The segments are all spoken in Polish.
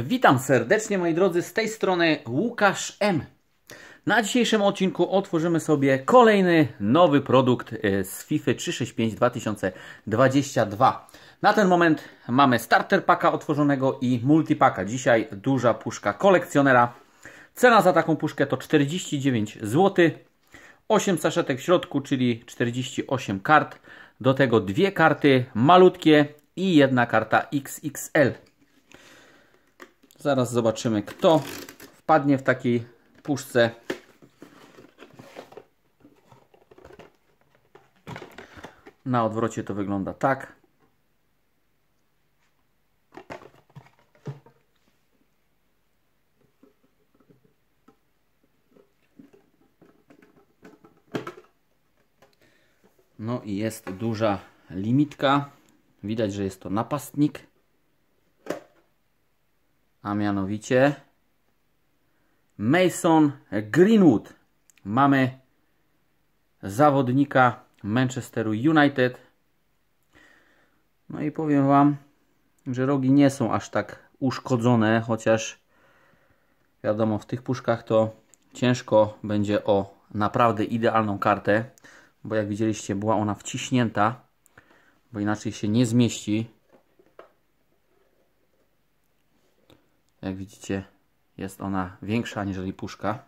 Witam serdecznie moi drodzy, z tej strony Łukasz M. Na dzisiejszym odcinku otworzymy sobie kolejny nowy produkt e, z FIFA 365 2022. Na ten moment mamy starter paka otworzonego i multipaka. Dzisiaj duża puszka kolekcjonera. Cena za taką puszkę to 49 zł. 8 saszetek w środku, czyli 48 kart. Do tego dwie karty malutkie i jedna karta XXL. Zaraz zobaczymy, kto wpadnie w takiej puszce. Na odwrocie to wygląda tak. No i jest duża limitka. Widać, że jest to napastnik a mianowicie Mason Greenwood. Mamy zawodnika Manchesteru United. No i powiem Wam, że rogi nie są aż tak uszkodzone, chociaż wiadomo, w tych puszkach to ciężko będzie o naprawdę idealną kartę, bo jak widzieliście była ona wciśnięta, bo inaczej się nie zmieści Jak widzicie jest ona większa aniżeli puszka.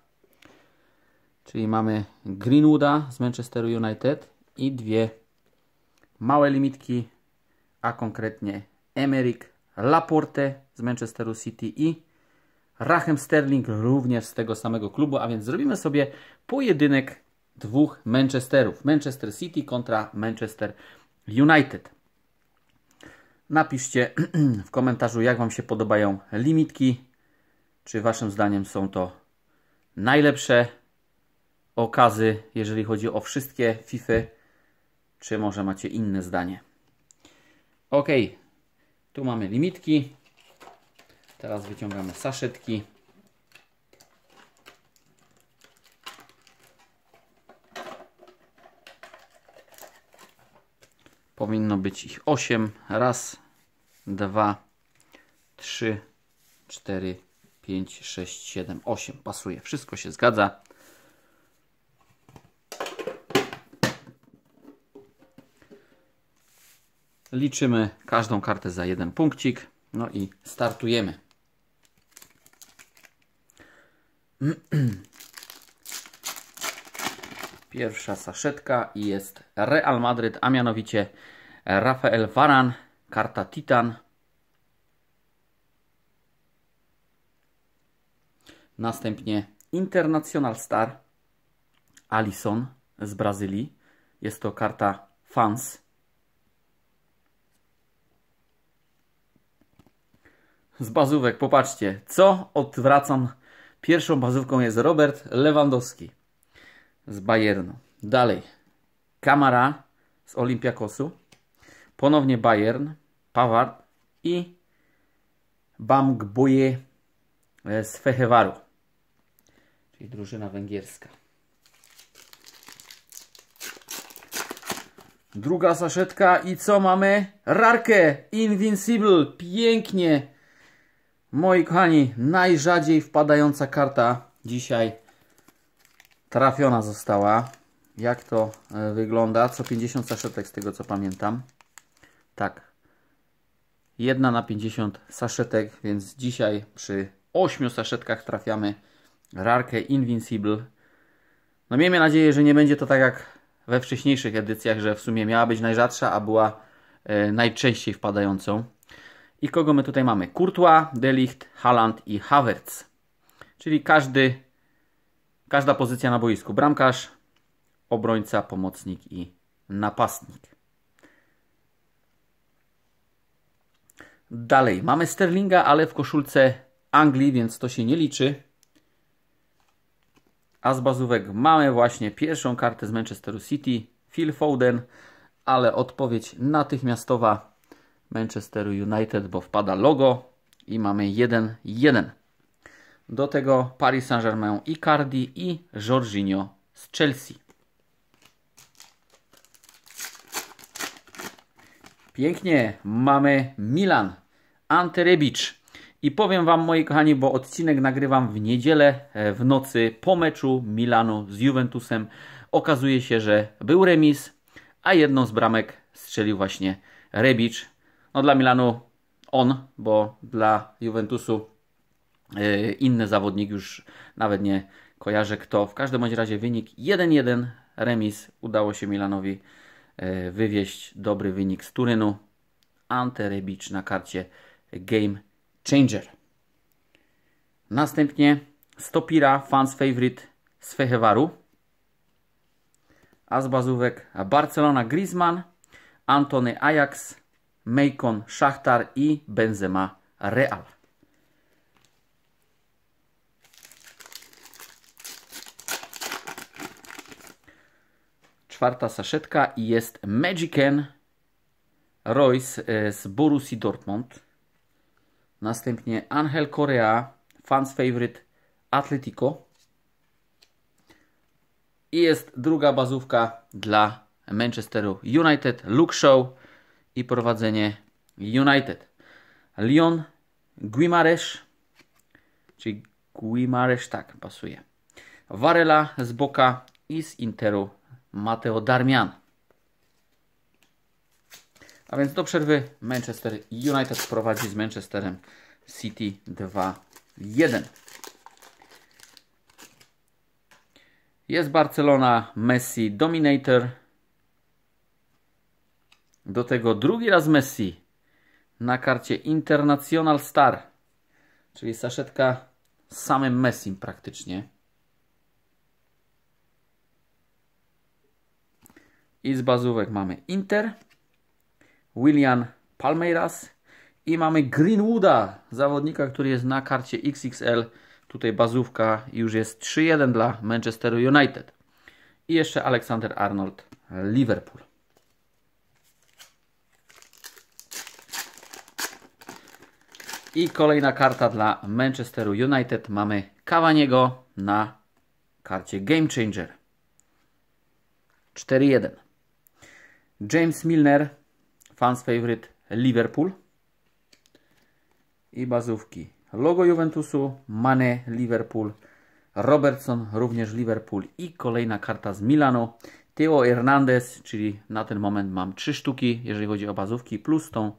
Czyli mamy Greenwooda z Manchester United i dwie małe limitki, a konkretnie Emerick Laporte z Manchesteru City i Rachem Sterling również z tego samego klubu, a więc zrobimy sobie pojedynek dwóch Manchesterów. Manchester City kontra Manchester United. Napiszcie w komentarzu, jak Wam się podobają limitki. Czy Waszym zdaniem są to najlepsze okazy, jeżeli chodzi o wszystkie FIFA, czy może macie inne zdanie. Ok, tu mamy limitki. Teraz wyciągamy saszetki. Powinno być ich 8. Raz, dwa, trzy, cztery, pięć, sześć, siedem, osiem. Pasuje. Wszystko się zgadza. Liczymy każdą kartę za jeden punkcik. No i startujemy. Pierwsza saszetka i jest Real Madryt, a mianowicie Rafael Varan, karta Titan. Następnie International Star Alison z Brazylii. Jest to karta Fans. Z bazówek, popatrzcie, co odwracam. Pierwszą bazówką jest Robert Lewandowski z Bayernu. Dalej. Kamara z Olympiakosu. Ponownie Bayern, Pawar i Bamgbuje e, z Fehewaru. Czyli drużyna węgierska. Druga saszetka i co mamy? Rarkę Invincible. Pięknie. Moi kochani, najrzadziej wpadająca karta dzisiaj trafiona została. Jak to e, wygląda? Co 50 saszetek z tego co pamiętam. Tak. Jedna na 50 saszetek, więc dzisiaj przy 8 saszetkach trafiamy rarkę Invincible. No miejmy nadzieję, że nie będzie to tak jak we wcześniejszych edycjach, że w sumie miała być najrzadsza, a była e, najczęściej wpadającą. I kogo my tutaj mamy? Kurtła, Delicht, Haland i Havertz. Czyli każdy Każda pozycja na boisku: bramkarz, obrońca, pomocnik i napastnik. Dalej mamy Sterlinga, ale w koszulce Anglii, więc to się nie liczy. A z bazówek mamy właśnie pierwszą kartę z Manchesteru City, Phil Foden, ale odpowiedź natychmiastowa Manchesteru United, bo wpada logo i mamy 1-1. Do tego Paris Saint-Germain Icardi i Jorginho z Chelsea. Pięknie, mamy Milan, Rebic I powiem Wam, moi kochani, bo odcinek nagrywam w niedzielę e, w nocy po meczu Milanu z Juventusem. Okazuje się, że był remis, a jedną z bramek strzelił właśnie Rebicz. No dla Milanu on, bo dla Juventusu E, inny zawodnik już nawet nie kojarzę kto. W każdym bądź razie wynik 1-1, remis. Udało się Milanowi e, wywieźć dobry wynik z Turynu. Rebic na karcie Game Changer. Następnie Stopira, fans favorite z Fechewaru. A z bazówek Barcelona Griezmann, Antony Ajax, Meikon Szachtar i Benzema Real. Czwarta saszetka jest Magicen Royce e, z Borussii Dortmund. Następnie Angel Korea, fans favorite Atletico. I jest druga bazówka dla Manchesteru United, Luke Show i prowadzenie United. Lyon Guimaresz, czyli Guimaresz tak pasuje. Varela z Boka i z Interu Mateo Darmian. A więc do przerwy Manchester United prowadzi z Manchesterem City 2-1. Jest Barcelona, Messi, Dominator. Do tego drugi raz Messi na karcie International Star, czyli saszetka z samym Messim praktycznie. I z bazówek mamy Inter, William Palmeiras i mamy Greenwooda, zawodnika, który jest na karcie XXL. Tutaj bazówka już jest 3-1 dla Manchesteru United. I jeszcze Alexander Arnold, Liverpool. I kolejna karta dla Manchesteru United. Mamy Kawaniego na karcie Game Changer. 4-1. James Milner, fans favorite Liverpool. I bazówki. Logo Juventusu, Mane Liverpool, Robertson również Liverpool i kolejna karta z Milano. Teo Hernandez, czyli na ten moment mam trzy sztuki, jeżeli chodzi o bazówki, plus tą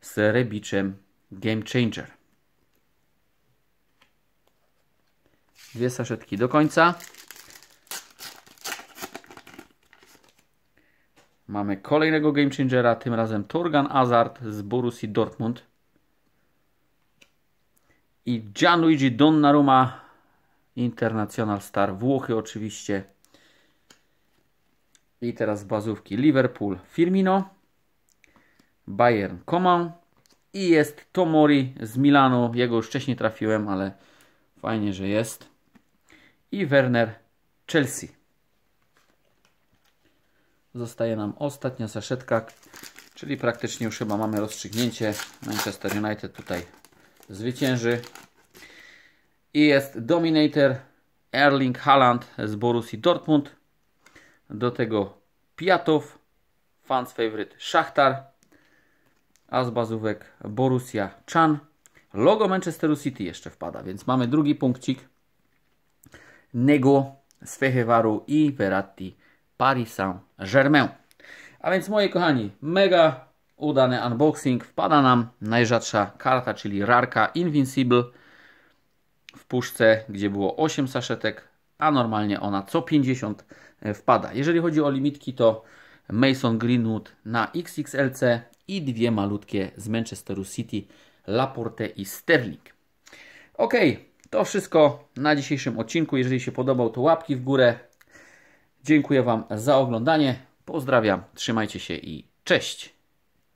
z Rebiczem Game Changer. Dwie saszetki do końca. Mamy kolejnego game changera, tym razem Torgan Azard z Borussii Dortmund. I Gianluigi Donnarumma, International Star Włochy oczywiście. I teraz bazówki Liverpool Firmino, Bayern Coman i jest Tomori z Milanu. Jego już wcześniej trafiłem, ale fajnie, że jest. I Werner Chelsea. Zostaje nam ostatnia saszetka, czyli praktycznie już chyba mamy rozstrzygnięcie. Manchester United tutaj zwycięży. I jest Dominator Erling Haaland z Borussii Dortmund. Do tego Piatow, fans favorite Szachtar, a z bazówek Borussia Chan. Logo Manchesteru City jeszcze wpada, więc mamy drugi punkcik. Nego z i Verratti Paris Saint-Germain. A więc moi kochani, mega udany unboxing. Wpada nam najrzadsza karta, czyli rarka Invincible w puszce, gdzie było 8 saszetek, a normalnie ona co 50 wpada. Jeżeli chodzi o limitki, to Mason Greenwood na XXLC i dwie malutkie z Manchesteru City, Laporte i Sterling. Ok, to wszystko na dzisiejszym odcinku. Jeżeli się podobał, to łapki w górę, Dziękuję Wam za oglądanie. Pozdrawiam, trzymajcie się i cześć.